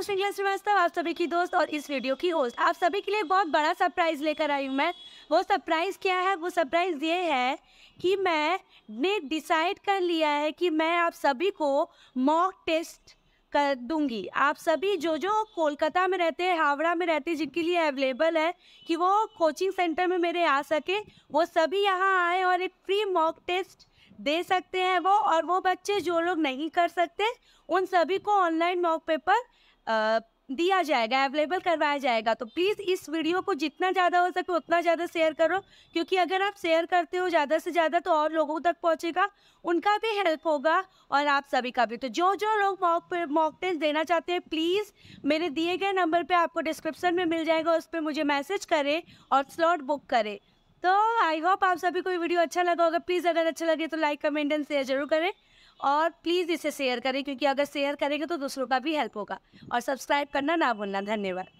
हूँ श्रृंखला श्रीवास्तव आप सभी की दोस्त और इस वीडियो की होस्ट आप सभी के लिए बहुत बड़ा सरप्राइज़ लेकर आई हूँ मैं वो सरप्राइज़ क्या है वो सरप्राइज़ ये है कि मैंने डिसाइड कर लिया है कि मैं आप सभी को मॉक टेस्ट कर दूंगी आप सभी जो जो कोलकाता में रहते हैं हावड़ा में रहते हैं जिनके लिए अवेलेबल है कि वो कोचिंग सेंटर में मेरे आ सके वो सभी यहाँ आए और एक फ्री मॉक टेस्ट दे सकते हैं वो और वो बच्चे जो लोग नहीं कर सकते उन सभी को ऑनलाइन मॉक पेपर दिया जाएगा अवेलेबल करवाया जाएगा तो प्लीज़ इस वीडियो को जितना ज़्यादा हो सके उतना ज़्यादा शेयर करो क्योंकि अगर आप शेयर करते हो ज़्यादा से ज़्यादा तो और लोगों तक पहुँचेगा उनका भी हेल्प होगा और आप सभी का भी तो जो जो लोग मॉक मॉक टेस्ट देना चाहते हैं प्लीज़ मेरे दिए गए नंबर पर आपको डिस्क्रिप्सन में मिल जाएगा उस पर मुझे मैसेज करें और स्लॉट बुक करें तो आई होप आप सभी को वीडियो अच्छा लगा होगा प्लीज़ अगर अच्छा लगे तो लाइक कमेंट एंड शेयर जरूर करें और प्लीज़ इसे शेयर करें क्योंकि अगर शेयर करेंगे तो दूसरों का भी हेल्प होगा और सब्सक्राइब करना ना भूलना धन्यवाद